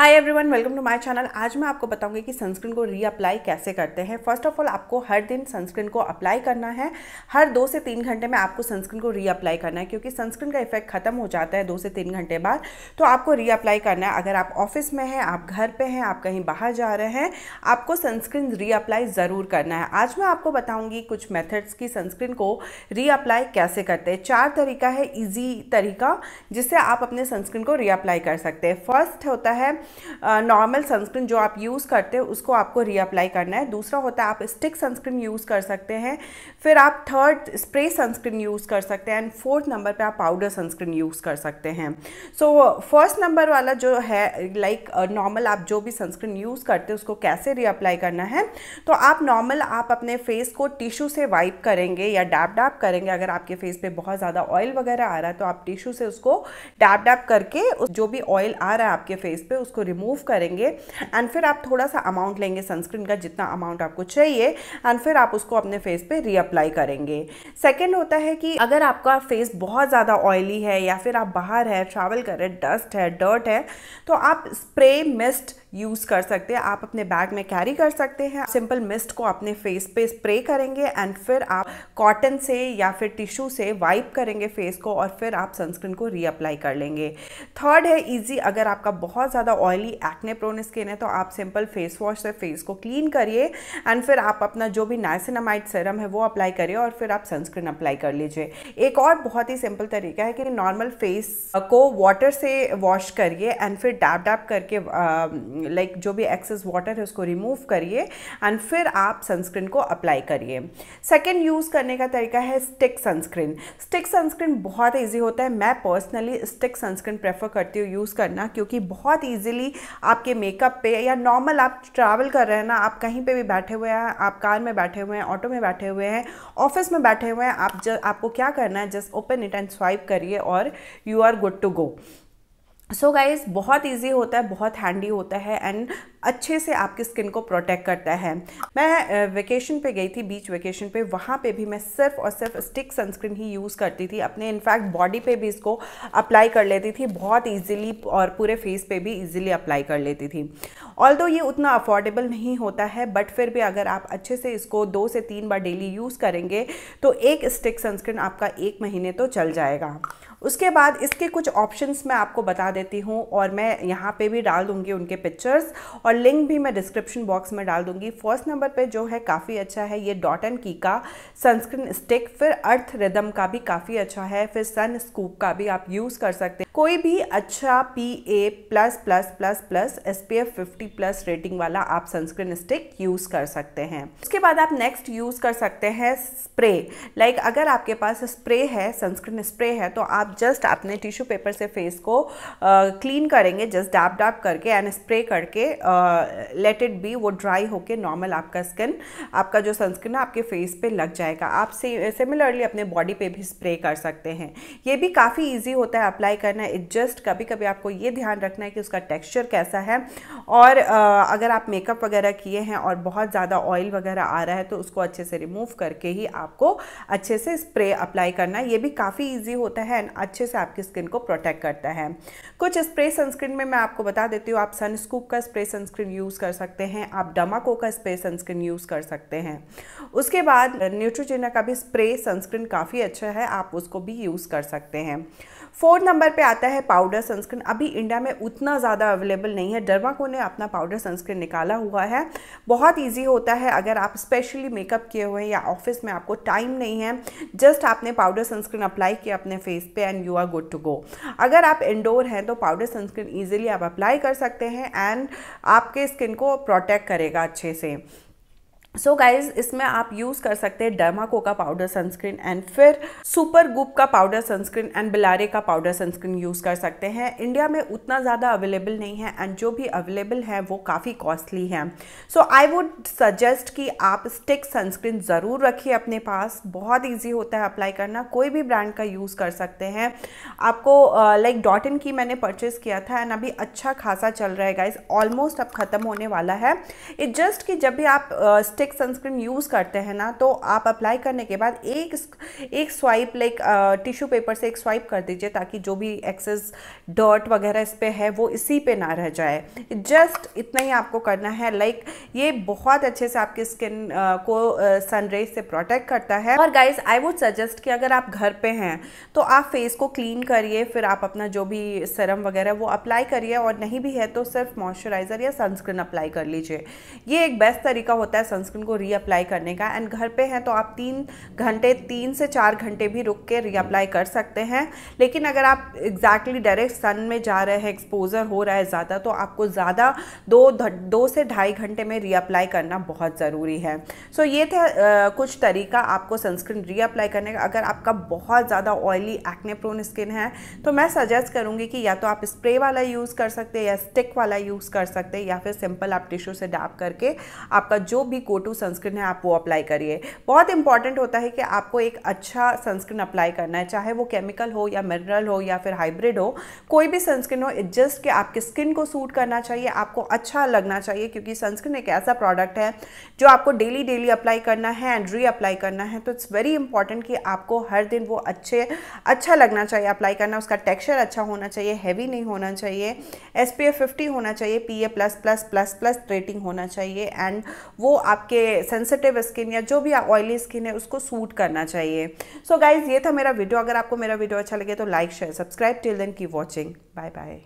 hi everyone welcome to my channel आज मैं आपको बताऊंगी कि सनस्क्रीन को रीअप्लाई कैसे करते हैं फर्स्ट ऑफ ऑल आपको हर दिन सनस्क्रीन को अप्लाई करना है हर दो से तीन घंटे में आपको सनस्क्रीन को रीअप्लाई करना है क्योंकि सनस्क्रीन का इफेक्ट खत्म हो जाता है दो से तीन घंटे बाद तो आपको रीअप्लाई करना है अगर आप ऑफिस में हैं आप घर पर हैं आप कहीं बाहर जा रहे हैं आपको सनस्क्रीन रीअप्लाई ज़रूर करना है आज मैं आपको बताऊँगी कुछ मेथड्स की सनस्क्रीन को रीअप्लाई कैसे करते हैं चार तरीका है ईजी तरीका जिससे आप अपने सनस्क्रीन को रीअप्लाई कर सकते हैं फर्स्ट होता है नॉर्मल सनस्क्रीन जो आप यूज़ करते हो उसको आपको रीअप्लाई करना है दूसरा होता है आप स्टिक सनस्क्रीन यूज़ कर सकते हैं फिर आप थर्ड स्प्रे सनस्क्रीन यूज़ कर सकते हैं एंड फोर्थ नंबर पे आप पाउडर सनस्क्रीन यूज़ कर सकते हैं सो फर्स्ट नंबर वाला जो है लाइक like, नॉर्मल uh, आप जो भी सनस्क्रीन यूज़ करते हो उसको कैसे रीअप्लाई करना है तो आप नॉर्मल आप अपने फेस को टिश्यू से वाइप करेंगे या डैप डैप करेंगे अगर आपके फेस पे बहुत ज़्यादा ऑयल वगैरह आ रहा है तो आप टिश्यू से उसको डैप डैप करके जो भी ऑयल आ रहा है आपके फेस पे उसको उसको रिमूव करेंगे एंड फिर आप थोड़ा सा अमाउंट लेंगे सनस्क्रीन का जितना अमाउंट आपको चाहिए एंड फिर आप उसको अपने फेस पे रीअप्लाई करेंगे सेकेंड होता है कि अगर आपका फेस बहुत ज़्यादा ऑयली है या फिर आप बाहर है ट्रैवल कर रहे डस्ट है डर्ट है तो आप स्प्रे मिस्ट यूज़ कर सकते हैं आप अपने बैग में कैरी कर सकते हैं सिंपल मिस्ट को अपने फेस पे स्प्रे करेंगे एंड फिर आप कॉटन से या फिर टिश्यू से वाइप करेंगे फेस को और फिर आप सनस्क्रीन को रीअप्लाई कर लेंगे थर्ड है ईजी अगर आपका बहुत ज़्यादा ऑयली एक्ने प्रोन स्किन है तो आप सिंपल फेस वॉश से फेस को क्लीन करिए एंड फिर आप अपना जो भी नाइसिनामाइड सिरम है वो अप्लाई करिए और फिर आप सनस्क्रीन अप्लाई कर लीजिए एक और बहुत ही सिंपल तरीका है कि नॉर्मल फेस को वाटर से वॉश करिए एंड फिर डैप डैप करके लाइक जो भी एक्सेस वाटर है उसको रिमूव करिए एंड फिर आप सनस्क्रीन को अप्लाई करिए सेकेंड यूज़ करने का तरीका है स्टिक सनस्क्रीन स्टिक सनस्क्रीन बहुत ईजी होता है मैं पर्सनली स्टिक सनस्क्रीन प्रेफर करती हूँ यूज़ करना क्योंकि बहुत ईजिली आपके मेकअप पे या नॉर्मल आप ट्रैवल कर रहे हैं ना आप कहीं पे भी बैठे हुए हैं आप कार में बैठे हुए हैं ऑटो में बैठे हुए हैं ऑफिस में बैठे हुए हैं आप जब आपको क्या करना है just open it and swipe करिए और you are good to go so so guys बहुत इजी होता है बहुत हैंडी होता है एंड अच्छे से आपकी स्किन को प्रोटेक्ट करता है मैं वेकेशन पे गई थी बीच वेकेशन पे वहाँ पे भी मैं सिर्फ और सिर्फ स्टिक सनस्क्रीन ही यूज़ करती थी अपने इनफैक्ट बॉडी पे भी इसको अप्लाई कर लेती थी बहुत इजीली और पूरे फेस पे भी इजीली अप्लाई कर लेती थी ऑल ये उतना अफोर्डेबल नहीं होता है बट फिर भी अगर आप अच्छे से इसको दो से तीन बार डेली यूज़ करेंगे तो एक स्टिक सनस्क्रीन आपका एक महीने तो चल जाएगा उसके बाद इसके कुछ ऑप्शंस मैं आपको बता देती हूँ और मैं यहाँ पे भी डाल दूँगी उनके पिक्चर्स और लिंक भी मैं डिस्क्रिप्शन बॉक्स में डाल दूँगी फर्स्ट नंबर पे जो है काफ़ी अच्छा है ये डॉट एंड की का सनस्क्रीन स्टिक फिर अर्थ रिदम का भी काफ़ी अच्छा है फिर सन स्कूप का भी आप यूज़ कर सकते हैं कोई भी अच्छा P A plus plus plus plus S P F fifty plus rating वाला आप सनस्क्रीन स्टिक यूज़ कर सकते हैं उसके बाद आप नेक्स्ट यूज़ कर सकते हैं स्प्रे लाइक अगर आपके पास स्प्रे है सनस्क्रीन स्प्रे है तो आप आप जस्ट अपने टिश्यू पेपर से फेस को क्लीन uh, करेंगे जस्ट डैप डैप करके एंड स्प्रे करके लेट इट बी वो ड्राई होके नॉर्मल आपका स्किन आपका जो सनस्क्रीन है आपके फेस पे लग जाएगा आप सिमिलरली अपने बॉडी पे भी स्प्रे कर सकते हैं ये भी काफ़ी ईजी होता है अप्लाई करना इट जस्ट कभी कभी आपको ये ध्यान रखना है कि उसका टेक्स्चर कैसा है और uh, अगर आप मेकअप वगैरह किए हैं और बहुत ज़्यादा ऑयल वगैरह आ रहा है तो उसको अच्छे से रिमूव करके ही आपको अच्छे से स्प्रे अप्लाई करना ये भी काफ़ी ईजी होता है एंड अच्छे से आपकी स्किन को प्रोटेक्ट करता है कुछ स्प्रे सनस्क्रीन में मैं आपको बता देती हूँ आप सनस्कूप का स्प्रे सनस्क्रीन यूज़ कर सकते हैं आप डमाको का स्प्रे सनस्क्रीन यूज़ कर सकते हैं उसके बाद न्यूट्रोजेना का भी स्प्रे सनस्क्रीन काफ़ी अच्छा है आप उसको भी यूज़ कर सकते हैं फोर्थ नंबर पे आता है पाउडर सनस्क्रीन अभी इंडिया में उतना ज़्यादा अवेलेबल नहीं है डरवाको ने अपना पाउडर सनस्क्रीन निकाला हुआ है बहुत ईजी होता है अगर आप स्पेशली मेकअप किए हुए या ऑफिस में आपको टाइम नहीं है जस्ट आपने पाउडर सनस्क्रीन अप्लाई किया अपने फेस पे and you are good to go अगर आप इंडोर हैं तो पाउडर सनस्क्रीन ईजिली आप अप्लाई कर सकते हैं एंड आपके स्किन को प्रोटेक्ट करेगा अच्छे से सो so गाइज इसमें आप यूज़ कर सकते हैं डर्माको का पाउडर सनस्क्रीन एंड फिर सुपर गुप का पाउडर सनस्क्रीन एंड बिलारे का पाउडर सनस्क्रीन यूज़ कर सकते हैं इंडिया में उतना ज़्यादा अवेलेबल नहीं है एंड जो भी अवेलेबल है वो काफ़ी कॉस्टली है सो आई वुड सजेस्ट कि आप स्टिक सनस्क्रीन ज़रूर रखिए अपने पास बहुत ईजी होता है अप्लाई करना कोई भी ब्रांड का यूज़ कर सकते हैं आपको लाइक uh, डॉटन like, की मैंने परचेस किया था एंड अभी अच्छा खासा चल रहा है गाइज ऑलमोस्ट अब ख़त्म होने वाला है इट जस्ट कि जब भी आप uh, स्टिक सनस्क्रीन यूज़ करते हैं ना तो आप अप्लाई करने के बाद एक एक स्वाइप लाइक टिश्यू पेपर से एक स्वाइप कर दीजिए ताकि जो भी एक्सेस डॉट वगैरह इस पर है वो इसी पे ना रह जाए जस्ट इतना ही आपको करना है लाइक like, ये बहुत अच्छे से आपकी स्किन uh, को सनरेज uh, से प्रोटेक्ट करता है और गाइज आई वुड सजेस्ट कि अगर आप घर पर हैं तो आप फेस को क्लीन करिए फिर आप अपना जो भी सरम वगैरह वो अप्लाई करिए और नहीं भी है तो सिर्फ मॉइस्चराइज़र या सनस्क्रीन अप्लाई कर लीजिए ये एक बेस्ट तरीका होता है सनस्क्रीन सनस्क्रीन को रीअप्लाई करने का एंड घर पे हैं तो आप तीन घंटे तीन से चार घंटे भी रुक के रीअप्लाई कर सकते हैं लेकिन अगर आप एग्जैक्टली डायरेक्ट सन में जा रहे हैं एक्सपोजर हो रहा है ज़्यादा तो आपको ज़्यादा दो दो से ढाई घंटे में रीअप्लाई करना बहुत ज़रूरी है सो so, ये थे आ, कुछ तरीका आपको सनस्क्रीन रीअप्लाई करने का अगर आपका बहुत ज़्यादा ऑयली एक्ने प्रोन स्किन है तो मैं सजेस्ट करूँगी कि या तो आप स्प्रे वाला यूज़ कर सकते हैं या स्टिक वाला यूज़ कर सकते हैं या फिर सिंपल आप टिश्यू से डाप करके आपका जो भी कोट टू सनस्क्रीन है आप वो अप्लाई करिए बहुत इंपॉर्टेंट होता है कि आपको एक अच्छा सनस्क्रीन अप्लाई करना है चाहे वो केमिकल हो या मिनरल हो या फिर हाइब्रिड हो कोई भी सनस्क्रीन हो जस्ट कि आपके स्किन को सूट करना चाहिए आपको अच्छा लगना चाहिए क्योंकि सनस्क्रीन एक ऐसा प्रोडक्ट है जो आपको डेली डेली अप्लाई करना है एंड री अप्लाई करना है तो इट्स वेरी इंपॉर्टेंट कि आपको हर दिन वो अच्छे अच्छा लगना चाहिए अप्लाई करना उसका टेक्सचर अच्छा होना चाहिए हैवी नहीं होना चाहिए एस पी होना चाहिए P A plus plus plus plus rating होना चाहिए एंड वो आप आपके सेंसिटिव स्किन या जो भी ऑयली स्किन है उसको सूट करना चाहिए सो so गाइज ये था मेरा वीडियो अगर आपको मेरा वीडियो अच्छा लगे तो like share subscribe till then keep watching bye bye